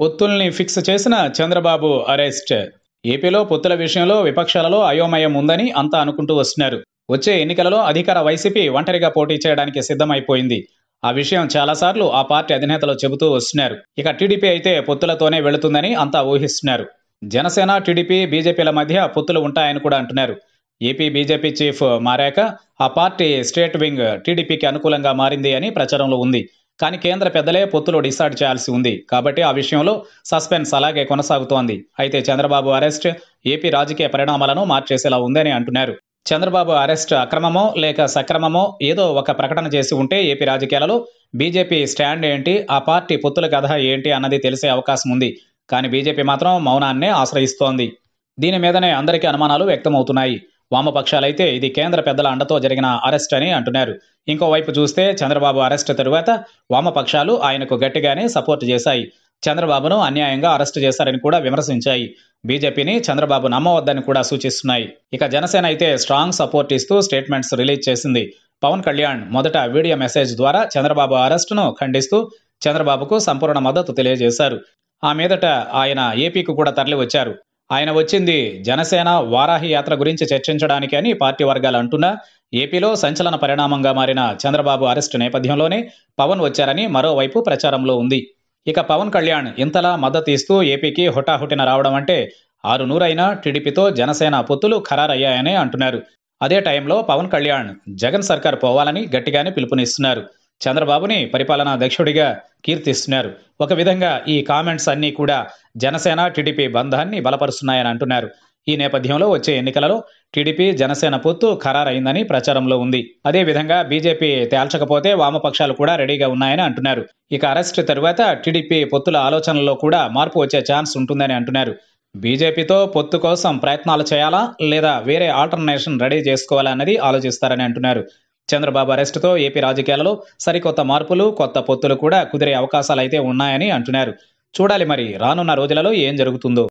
పొత్తుల్ని fix చేసిన Chandrababu arrest ఏపీలో పొత్తుల విషయంలో విపక్షాలలో అయోమయం ఉందని అంతా అనుకుంటూ వస్తున్నారు వచ్చే ఎన్నికలలో అధికార వైసీపీ ఒంటరిగా పోటీ చేయడానికి సిద్ధమైపోయింది ఆ విషయం చాలాసార్లు ఆ పార్టీ అధినేతలు చెబుతూ వస్తున్నారు ఇక టీడీపీ అయితే పొత్తులతోనే వెళుతుందని అంతా ఊహిస్తున్నారు జనసేన టీడీపీ బీజేపీల మధ్య పొత్తులు ఉంటాయని కూడా అంటున్నారు ఏపీ బీజేపీ చీఫ్ మారాక ఆ పార్టీ స్టేట్ వింగ్ టీడీపీకి అనుకూలంగా మారింది అని ప్రచారంలో ఉంది కానీ కేంద్ర పెద్దలే పొత్తులో డిసైడ్ చేయాల్సి ఉంది కాబట్టి ఆ విషయంలో సస్పెన్స్ అలాగే కొనసాగుతోంది అయితే చంద్రబాబు అరెస్ట్ ఏపీ రాజకీయ పరిణామాలను మార్చేసేలా ఉందని అంటున్నారు చంద్రబాబు అరెస్ట్ అక్రమమో లేక సక్రమమో ఏదో ఒక ప్రకటన చేసి ఉంటే ఏపీ రాజకీయాలలో బీజేపీ స్టాండ్ ఏంటి ఆ పార్టీ పొత్తుల కథ ఏంటి అన్నది తెలిసే అవకాశం ఉంది కానీ బీజేపీ మాత్రం మౌనాన్నే ఆశ్రయిస్తోంది దీని మీదనే అందరికీ అనుమానాలు వ్యక్తమవుతున్నాయి వామపక్షాలైతే ఇది కేంద్ర పెద్దల అండతో జరిగిన అరెస్ట్ అని అంటున్నారు ఇంకోవైపు చూస్తే చంద్రబాబు అరెస్ట్ తరువాత వామపక్షాలు ఆయనకు గట్టిగానే సపోర్ట్ చేశాయి చంద్రబాబును అన్యాయంగా అరెస్టు చేశారని కూడా విమర్శించాయి బీజేపీని చంద్రబాబు నమ్మవద్దని కూడా సూచిస్తున్నాయి ఇక జనసేన అయితే స్ట్రాంగ్ సపోర్ట్ ఇస్తూ స్టేట్మెంట్స్ రిలీజ్ చేసింది పవన్ కళ్యాణ్ మొదట వీడియో మెసేజ్ ద్వారా చంద్రబాబు అరెస్టును ఖండిస్తూ చంద్రబాబుకు సంపూర్ణ మద్దతు తెలియజేశారు ఆ మీదట ఆయన ఏపీకి కూడా తరలి వచ్చారు ఆయన వచ్చింది జనసేన వారాహి యాత్ర గురించి చర్చించడానికి అని పార్టీ వర్గాలు అంటున్నా ఏపీలో సంచలన పరిణామంగా మారిన చంద్రబాబు అరెస్టు నేపథ్యంలోనే పవన్ వచ్చారని మరోవైపు ప్రచారంలో ఉంది ఇక పవన్ కళ్యాణ్ ఇంతలా మద్దతు ఇస్తూ ఏపీకి హుటాహుటిన రావడం అంటే ఆరు నూరైనా టీడీపీతో జనసేన పొత్తులు ఖరారయ్యాయని అంటున్నారు అదే టైంలో పవన్ కళ్యాణ్ జగన్ సర్కార్ పోవాలని గట్టిగానే పిలుపునిస్తున్నారు చంద్రబాబుని పరిపాలనా అధ్యక్షుడిగా కీర్తిస్తున్నారు ఒక విధంగా ఈ కామెంట్స్ అన్నీ కూడా జనసేన టీడీపీ బంధాన్ని బలపరుస్తున్నాయని అంటున్నారు ఈ నేపథ్యంలో వచ్చే ఎన్నికలలో టీడీపీ జనసేన పొత్తు ఖరారైందని ప్రచారంలో ఉంది అదేవిధంగా బీజేపీ తేల్చకపోతే వామపక్షాలు కూడా రెడీగా ఉన్నాయని అంటున్నారు ఇక అరెస్ట్ తరువాత టీడీపీ పొత్తుల ఆలోచనలో కూడా మార్పు వచ్చే ఛాన్స్ ఉంటుందని అంటున్నారు బీజేపీతో పొత్తు కోసం ప్రయత్నాలు చేయాలా లేదా వేరే ఆల్టర్నేషన్ రెడీ చేసుకోవాలా అన్నది ఆలోచిస్తారని అంటున్నారు చంద్రబాబు అరెస్టుతో ఏపీ రాజకీయాలలో సరికొత్త మార్పులు కొత్త పొత్తులు కూడా కుదిరే అవకాశాలైతే ఉన్నాయని అంటున్నారు చూడాలి మరి రానున్న రోజులలో ఏం జరుగుతుందో